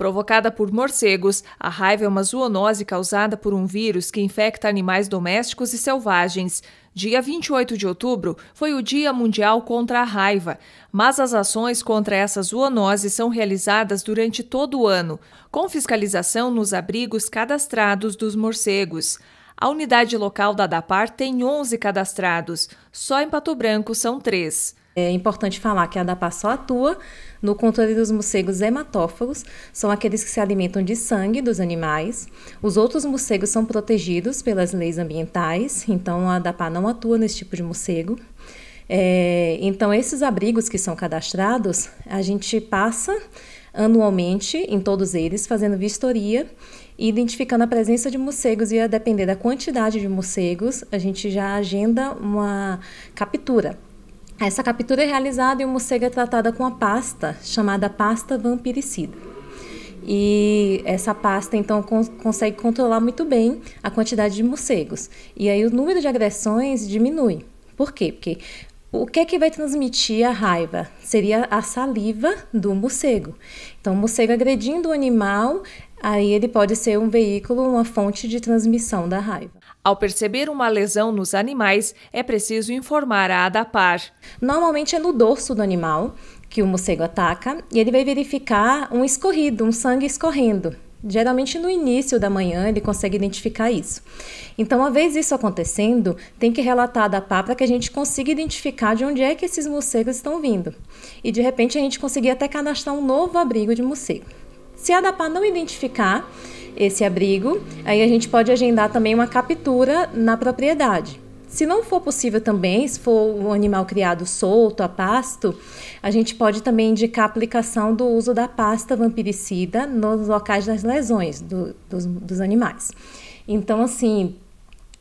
Provocada por morcegos, a raiva é uma zoonose causada por um vírus que infecta animais domésticos e selvagens. Dia 28 de outubro foi o Dia Mundial contra a Raiva, mas as ações contra essas zoonoses são realizadas durante todo o ano, com fiscalização nos abrigos cadastrados dos morcegos. A unidade local da DAPAR tem 11 cadastrados, só em Pato Branco são três. É importante falar que a DAPA só atua no controle dos morcegos hematófagos, são aqueles que se alimentam de sangue dos animais. Os outros morcegos são protegidos pelas leis ambientais, então a DAPA não atua nesse tipo de morcego. É, então, esses abrigos que são cadastrados, a gente passa anualmente em todos eles, fazendo vistoria e identificando a presença de morcegos. E a depender da quantidade de morcegos, a gente já agenda uma captura essa captura é realizada e o morcego é tratada com a pasta chamada pasta vampiricida. E essa pasta então cons consegue controlar muito bem a quantidade de morcegos. E aí o número de agressões diminui. Por quê? Porque o que é que vai transmitir a raiva? Seria a saliva do morcego. Então, o morcego agredindo o animal, aí ele pode ser um veículo, uma fonte de transmissão da raiva. Ao perceber uma lesão nos animais, é preciso informar a ADAPAR. Normalmente é no dorso do animal que o morcego ataca e ele vai verificar um escorrido, um sangue escorrendo. Geralmente no início da manhã ele consegue identificar isso. Então, uma vez isso acontecendo, tem que relatar a pá para que a gente consiga identificar de onde é que esses morcegos estão vindo. E de repente a gente conseguir até cadastrar um novo abrigo de morcego. Se a DAPA não identificar esse abrigo, aí a gente pode agendar também uma captura na propriedade. Se não for possível também, se for um animal criado solto, a pasto, a gente pode também indicar a aplicação do uso da pasta vampiricida nos locais das lesões do, dos, dos animais. Então, assim,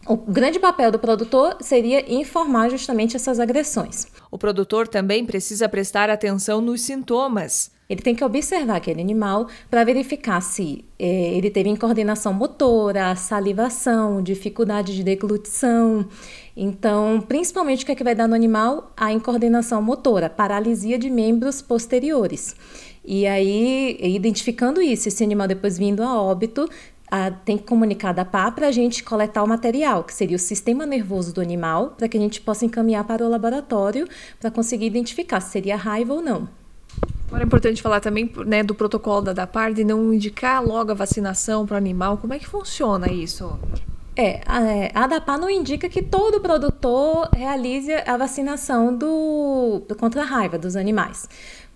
o grande papel do produtor seria informar justamente essas agressões. O produtor também precisa prestar atenção nos sintomas. Ele tem que observar aquele animal para verificar se eh, ele teve incoordenação motora, salivação, dificuldade de deglutição. Então, principalmente o que, é que vai dar no animal? A incoordenação motora, paralisia de membros posteriores. E aí, identificando isso, esse animal depois vindo a óbito, a, tem que comunicar da PA para a gente coletar o material, que seria o sistema nervoso do animal, para que a gente possa encaminhar para o laboratório para conseguir identificar se seria raiva ou não. Agora é importante falar também né, do protocolo da DAPAR de não indicar logo a vacinação para o animal. Como é que funciona isso? É, é, a, DAPAR não indica que todo produtor realize a vacinação do, do contra a raiva dos animais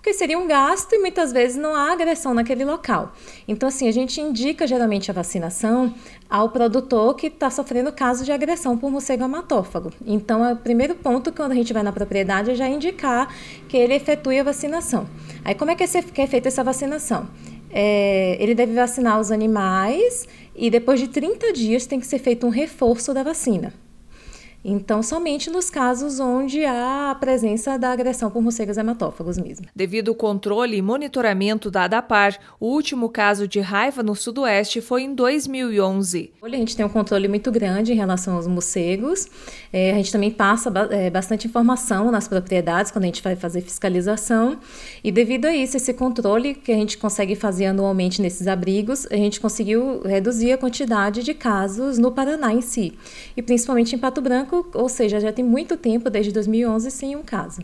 porque seria um gasto e muitas vezes não há agressão naquele local. Então, assim, a gente indica geralmente a vacinação ao produtor que está sofrendo caso de agressão por morcego hematófago. Então, é o primeiro ponto quando a gente vai na propriedade é já indicar que ele efetue a vacinação. Aí, como é que é, é feita essa vacinação? É, ele deve vacinar os animais e depois de 30 dias tem que ser feito um reforço da vacina. Então, somente nos casos onde há a presença da agressão por morcegos hematófagos mesmo. Devido ao controle e monitoramento da ADAPAR, o último caso de raiva no Sudoeste foi em 2011. Olha, a gente tem um controle muito grande em relação aos morcegos. É, a gente também passa é, bastante informação nas propriedades quando a gente vai fazer fiscalização. E devido a isso, esse controle que a gente consegue fazer anualmente nesses abrigos, a gente conseguiu reduzir a quantidade de casos no Paraná em si. E principalmente em Pato Branco, ou seja, já tem muito tempo, desde 2011, sem um caso.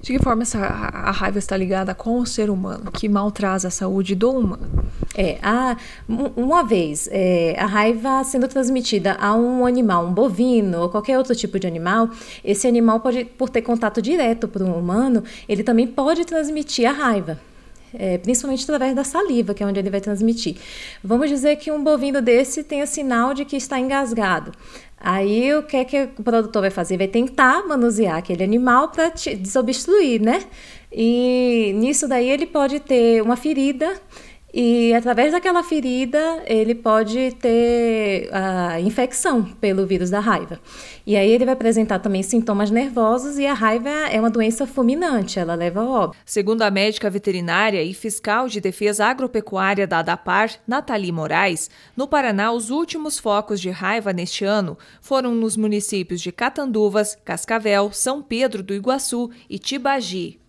De que forma essa, a raiva está ligada com o ser humano? Que mal traz saúde do humano? É, a, uma vez, é, a raiva sendo transmitida a um animal, um bovino ou qualquer outro tipo de animal, esse animal pode, por ter contato direto para um humano, ele também pode transmitir a raiva. É, principalmente através da saliva, que é onde ele vai transmitir. Vamos dizer que um bovino desse tenha sinal de que está engasgado. Aí o que é que o produtor vai fazer? Vai tentar manusear aquele animal para desobstruir, né? E nisso daí ele pode ter uma ferida e através daquela ferida, ele pode ter a infecção pelo vírus da raiva. E aí ele vai apresentar também sintomas nervosos e a raiva é uma doença fulminante, ela leva ao óbito. Segundo a médica veterinária e fiscal de defesa agropecuária da ADAPAR, Nathalie Moraes, no Paraná os últimos focos de raiva neste ano foram nos municípios de Catanduvas, Cascavel, São Pedro do Iguaçu e Tibagi.